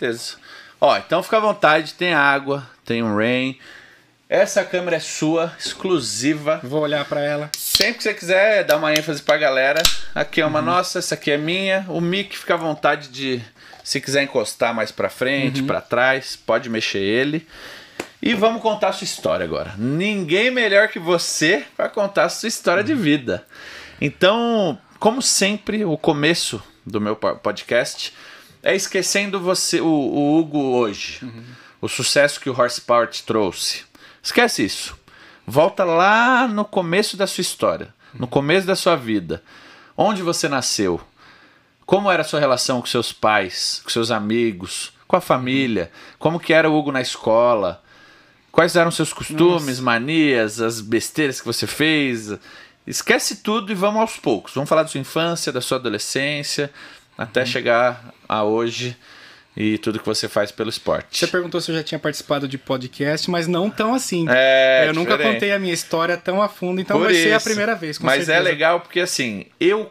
certeza. Ó, então fica à vontade, tem água, tem um rain. Essa câmera é sua, exclusiva. Vou olhar para ela. Sempre que você quiser dar uma ênfase pra galera. Aqui é uma uhum. nossa, essa aqui é minha. O mic fica à vontade de se quiser encostar mais para frente, uhum. para trás, pode mexer ele. E vamos contar a sua história agora. Ninguém melhor que você para contar a sua história uhum. de vida. Então, como sempre, o começo do meu podcast é esquecendo você, o, o Hugo hoje, uhum. o sucesso que o Horsepower te trouxe. Esquece isso. Volta lá no começo da sua história, no começo da sua vida. Onde você nasceu? Como era a sua relação com seus pais, com seus amigos, com a família? Como que era o Hugo na escola? Quais eram seus costumes, Nossa. manias, as besteiras que você fez? Esquece tudo e vamos aos poucos. Vamos falar da sua infância, da sua adolescência, até uhum. chegar a hoje e tudo que você faz pelo esporte. Você perguntou se eu já tinha participado de podcast, mas não tão assim. É, eu é diferente. nunca contei a minha história tão a fundo, então Por vai isso. ser a primeira vez. mas é certeza. é legal porque assim, eu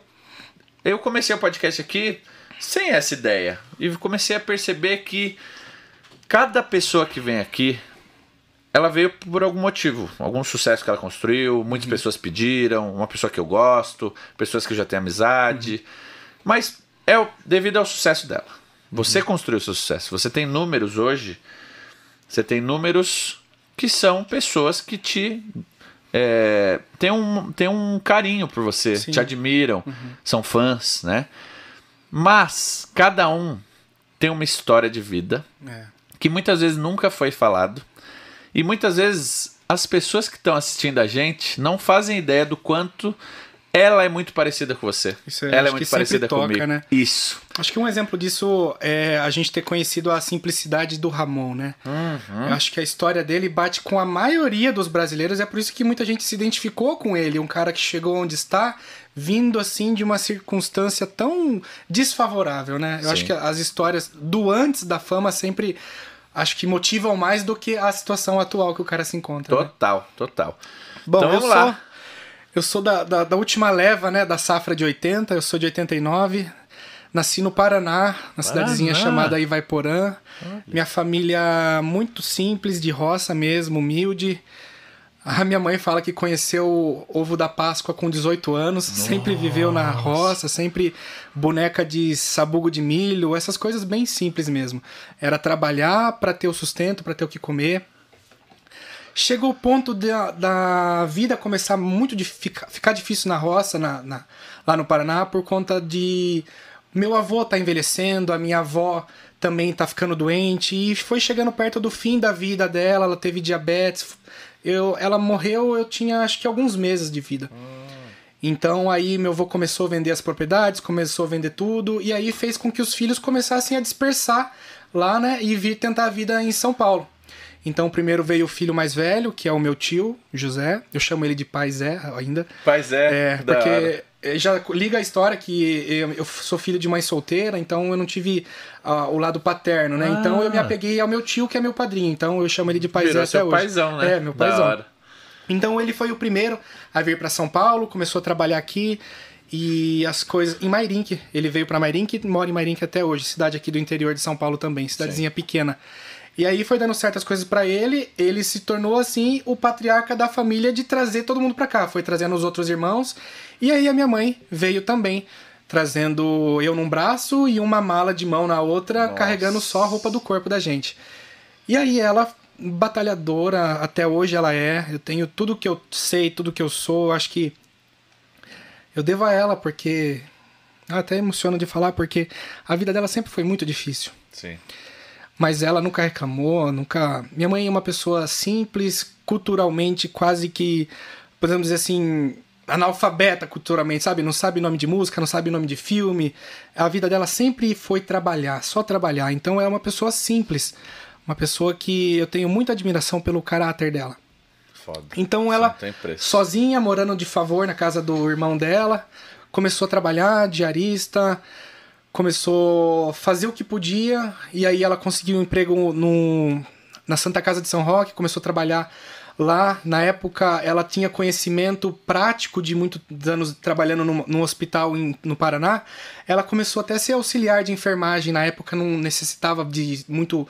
eu comecei o podcast aqui sem essa ideia e comecei a perceber que cada pessoa que vem aqui ela veio por algum motivo, algum sucesso que ela construiu, muitas uhum. pessoas pediram, uma pessoa que eu gosto, pessoas que eu já tenho amizade, uhum. mas é devido ao sucesso dela. Você uhum. construiu seu sucesso. Você tem números hoje. Você tem números que são pessoas que te é, tem, um, tem um carinho por você, Sim. te admiram, uhum. são fãs, né? Mas cada um tem uma história de vida é. que muitas vezes nunca foi falado. E muitas vezes as pessoas que estão assistindo a gente não fazem ideia do quanto ela é muito parecida com você. Isso, ela é muito parecida toca, comigo. Né? Isso. Acho que um exemplo disso é a gente ter conhecido a simplicidade do Ramon, né? Uhum. Eu acho que a história dele bate com a maioria dos brasileiros, é por isso que muita gente se identificou com ele. Um cara que chegou onde está, vindo assim de uma circunstância tão desfavorável, né? Eu Sim. acho que as histórias do antes da fama sempre acho que motivam mais do que a situação atual que o cara se encontra. Né? Total, né? total. Bom, então, eu vamos lá. Sou... Eu sou da, da, da, última leva, né? Da safra de 80, eu sou de 89. Nasci no Paraná, na cidadezinha chamada Ivaiporã. Olha. Minha família muito simples, de roça mesmo, humilde. A minha mãe fala que conheceu o ovo da Páscoa com 18 anos, Nossa. sempre viveu na roça, sempre boneca de sabugo de milho, essas coisas bem simples mesmo. Era trabalhar para ter o sustento, para ter o que comer. Chegou o ponto da, da vida começar muito de ficar difícil na roça, na, na, lá no Paraná, por conta de meu avô tá envelhecendo, a minha avó também tá ficando doente e foi chegando perto do fim da vida dela, ela teve diabetes. Eu, ela morreu, eu tinha acho que alguns meses de vida. Então aí meu avô começou a vender as propriedades, começou a vender tudo e aí fez com que os filhos começassem a dispersar lá, né, e vir tentar a vida em São Paulo. Então, primeiro veio o filho mais velho, que é o meu tio, José. Eu chamo ele de Pai Zé ainda. Pai Zé, é, porque hora eh, já liga a história que eu, sou filho de mãe solteira, então eu não tive uh, o lado paterno, né? Ah. Então eu me ah. apeguei ao meu tio, que é meu padrinho. Então eu chamo ele de Paisé até hoje. paizão, né? É, meu paizão. Então ele foi o primeiro a vir para São Paulo, começou a trabalhar aqui e as coisas em Mairink. Ele veio para Mairink, mora em Mairink até hoje, cidade aqui do interior de São Paulo também, cidadezinha Sim. pequena. E aí foi dando certas coisas para ele, ele se tornou assim o patriarca da família de trazer todo mundo para cá, foi trazendo os outros irmãos. E aí a minha mãe veio também, trazendo eu num braço e uma mala de mão na outra, Nossa. carregando só a roupa do corpo da gente. E aí ela batalhadora até hoje ela é. Eu tenho tudo que eu sei, tudo que eu sou. Acho que eu devo a ela porque eu até emociono de falar porque a vida dela sempre foi muito difícil. Sim mas ela nunca reclamou, nunca. Minha mãe é uma pessoa simples, culturalmente quase que, podemos dizer assim, analfabeta culturalmente, sabe? Não sabe nome de música, não sabe nome de filme. A vida dela sempre foi trabalhar, só trabalhar. Então é uma pessoa simples, uma pessoa que eu tenho muita admiração pelo caráter dela. Foda. Então ela sozinha morando de favor na casa do irmão dela, começou a trabalhar diarista, começou a fazer o que podia e aí ela conseguiu um emprego no, na Santa Casa de São Roque, começou a trabalhar lá. Na época, ela tinha conhecimento prático de muitos anos trabalhando no, hospital em, no Paraná. Ela começou até a ser auxiliar de enfermagem. Na época, não necessitava de muito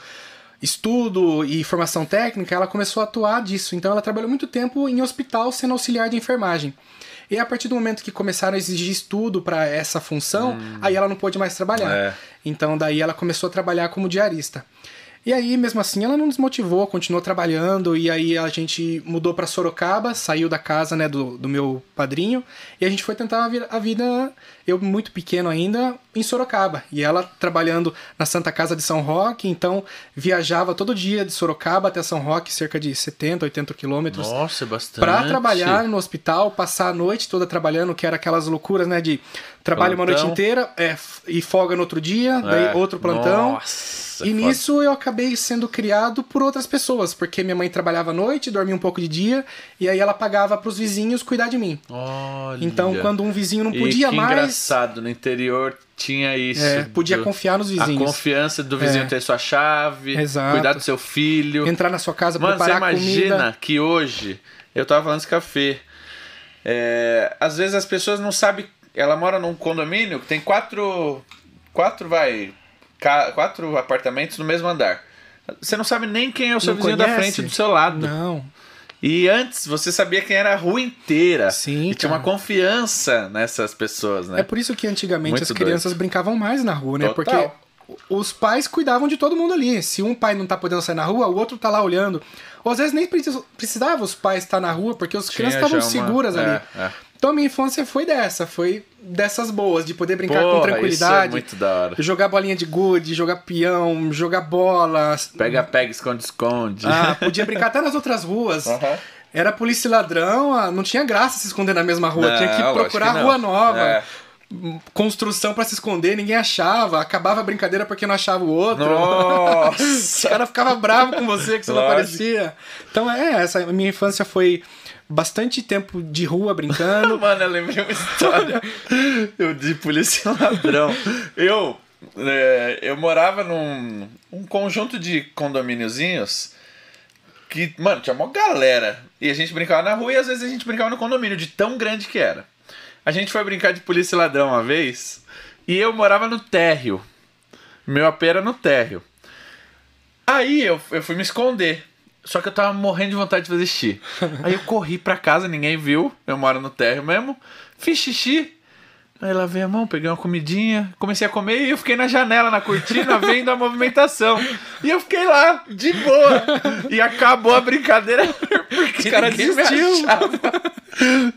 estudo e formação técnica. Ela começou a atuar disso. Então, ela trabalhou muito tempo em hospital sendo auxiliar de enfermagem. E a partir do momento que começaram a exigir estudo para essa função, hum. aí ela não pôde mais trabalhar. É. Então daí ela começou a trabalhar como diarista. E aí, mesmo assim, ela não desmotivou, continuou trabalhando, e aí a gente mudou para Sorocaba, saiu da casa, né, do, do meu padrinho, e a gente foi tentar a vida, eu muito pequeno ainda, em Sorocaba. E ela trabalhando na Santa Casa de São Roque, então viajava todo dia de Sorocaba até São Roque, cerca de 70, 80 quilômetros. Nossa, é bastante. Para trabalhar no hospital, passar a noite toda trabalhando, que era aquelas loucuras, né, de trabalho plantão. uma noite inteira é, e folga no outro dia, é. daí outro plantão. Nossa, e é nisso foda. eu acabei sendo criado por outras pessoas, porque minha mãe trabalhava à noite, dormia um pouco de dia, e aí ela pagava para os vizinhos cuidar de mim. Olha. Então, quando um vizinho não podia e que mais. engraçado, no interior tinha isso. É, podia do, confiar nos vizinhos. A confiança do vizinho é. ter sua chave, Exato. cuidar do seu filho. Entrar na sua casa, Mano, preparar comida. Mano, você imagina que hoje, eu tava falando esse café, é, às vezes as pessoas não sabem, ela mora num condomínio que tem quatro, quatro vai, quatro apartamentos no mesmo andar. Você não sabe nem quem é o seu não vizinho conhece? da frente do seu lado. Não. E antes você sabia quem era a rua inteira. Sim. E tinha uma confiança nessas pessoas, né? É por isso que antigamente Muito as crianças brincavam mais na rua, né? Total. Porque os pais cuidavam de todo mundo ali. Se um pai não tá podendo sair na rua, o outro tá lá olhando. Ou às vezes nem precisava os pais estar tá na rua, porque as crianças estavam seguras ali. É, é. Então a minha infância foi dessa, foi dessas boas, de poder brincar Porra, com tranquilidade. Isso é muito da hora. Jogar bolinha de gude, jogar peão, jogar bola. Pega, pega, esconde, esconde. Ah, podia brincar até nas outras ruas. Uhum. Era polícia e ladrão, ah, não tinha graça se esconder na mesma rua, não, tinha que procurar que rua nova. É construção para se esconder, ninguém achava, acabava a brincadeira porque não achava o outro. Nossa! o cara ficava bravo com você que você Lógico. não aparecia. Então é, essa minha infância foi bastante tempo de rua brincando. Mano, eu lembrei uma história eu de polícia ladrão. Eu é, eu morava num um conjunto de condomíniozinhos que, mano, tinha uma galera. E a gente brincava na rua e às vezes a gente brincava no condomínio, de tão grande que era. A gente foi brincar de polícia e ladrão uma vez. E eu morava no térreo. Meu AP era no térreo. Aí eu, eu fui me esconder. Só que eu tava morrendo de vontade de fazer xixi. Aí eu corri pra casa, ninguém viu. Eu moro no térreo mesmo. Fiz xixi. Aí lavei a mão, peguei uma comidinha, comecei a comer e eu fiquei na janela, na cortina, vendo a movimentação. E eu fiquei lá, de boa. E acabou a brincadeira porque Os cara desistiu.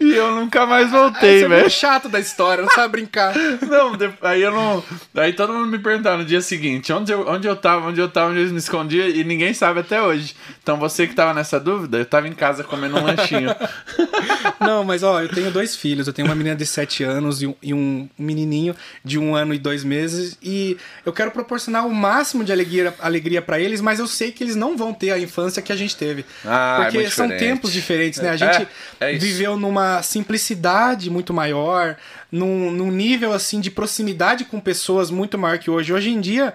E eu nunca mais voltei, é velho. É chato da história, não sabe brincar. Não, aí eu não. Aí todo mundo me perguntava no dia seguinte onde eu, onde eu tava, onde eu tava, onde eu me escondia e ninguém sabe até hoje. Então você que tava nessa dúvida, eu tava em casa comendo um lanchinho. Não, mas ó, eu tenho dois filhos. Eu tenho uma menina de 7 anos e um, e um menininho de um ano e dois meses. E eu quero proporcionar o máximo de alegria, alegria para eles, mas eu sei que eles não vão ter a infância que a gente teve. Ah, é porque é são diferente. tempos diferentes, né? A gente é, é viveu numa simplicidade muito maior, num, num nível assim de proximidade com pessoas muito maior que hoje. Hoje em dia,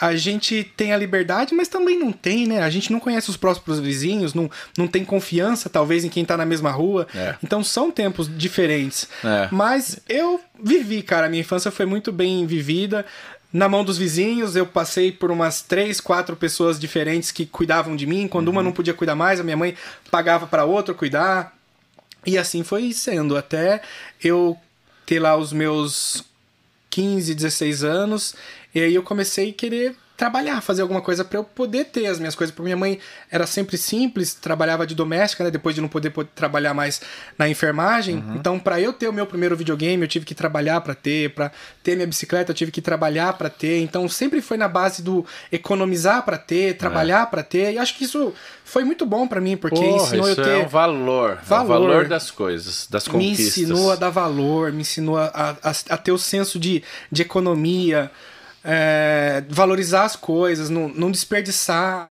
a gente tem a liberdade, mas também não tem, né? A gente não conhece os próprios vizinhos, não, não tem confiança, talvez, em quem tá na mesma rua. É. Então são tempos diferentes. É. Mas eu vivi, cara. A minha infância foi muito bem vivida. Na mão dos vizinhos, eu passei por umas três, quatro pessoas diferentes que cuidavam de mim. Quando uhum. uma não podia cuidar mais, a minha mãe pagava para outra cuidar. E assim foi sendo, até eu ter lá os meus 15, 16 anos, e aí eu comecei a querer trabalhar, fazer alguma coisa para eu poder ter as minhas coisas. Porque minha mãe era sempre simples, trabalhava de doméstica, né? Depois de não poder, poder trabalhar mais na enfermagem. Uhum. Então, para eu ter o meu primeiro videogame, eu tive que trabalhar para ter, para ter minha bicicleta, eu tive que trabalhar para ter. Então, sempre foi na base do economizar para ter, trabalhar é. para ter. E acho que isso foi muito bom para mim, porque Porra, ensinou eu é ter é um valor, valor, é valor das coisas, das conquistas. Me ensinou a dar valor, me ensinou a, a, a ter o senso de, de economia é, valorizar as coisas, não, não desperdiçar